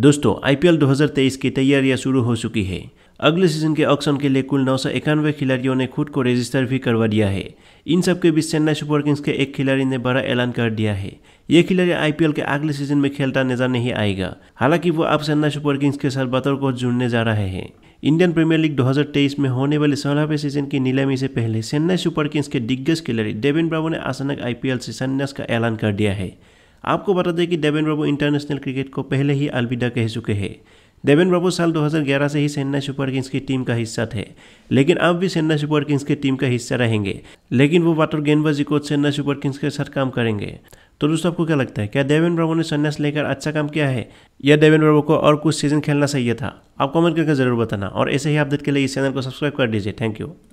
दोस्तों आईपीएल 2023 की तैयारियां शुरू हो चुकी है अगले सीजन के ऑक्शन के लिए कुल नौ सौ खिलाड़ियों ने खुद को रजिस्टर भी करवा दिया है इन सब के बीच चेन्नई सुपर किंग्स के एक खिलाड़ी ने बड़ा ऐलान कर दिया है ये खिलाड़ी आईपीएल के अगले सीजन में खेलता नजर नहीं आएगा हालांकि वो अब चेन्नई सुपर किंग्स के साथ बतौर को जुड़ने जा रहे हैं इंडियन प्रीमियर लीग 2023 में होने वाले सोलहवें सीजन की नीलामी से पहले चेन्नई सुपर किंग्स के दिग्गज खिलाड़ी डेविन ब्रावो ने अचानक आईपीएल से संन्यास का ऐलान कर दिया है आपको बता दें कि देवेन बाबू इंटरनेशनल क्रिकेट को पहले ही अलविदा कह चुके हैं देवेन बाबू साल 2011 से ही चेन्नई सुपर किंग्स की टीम का हिस्सा थे लेकिन अब भी चेन्नई सुपर किंग्स की टीम का हिस्सा रहेंगे लेकिन वो बतौर गेंदबाजी कोच चेन्नई सुपर किंग्स के साथ काम करेंगे तो दोस्तों आपको क्या लगता है क्या देवेन बाबू ने संन्यास लेकर अच्छा काम किया है या देवेन बाबू को और कुछ सीजन खेलना चाहिए था आप कमेंट करके जरूर बताना और ऐसे ही अपडेट के लिए इस चैनल को सब्सक्राइब कर दीजिए थैंक यू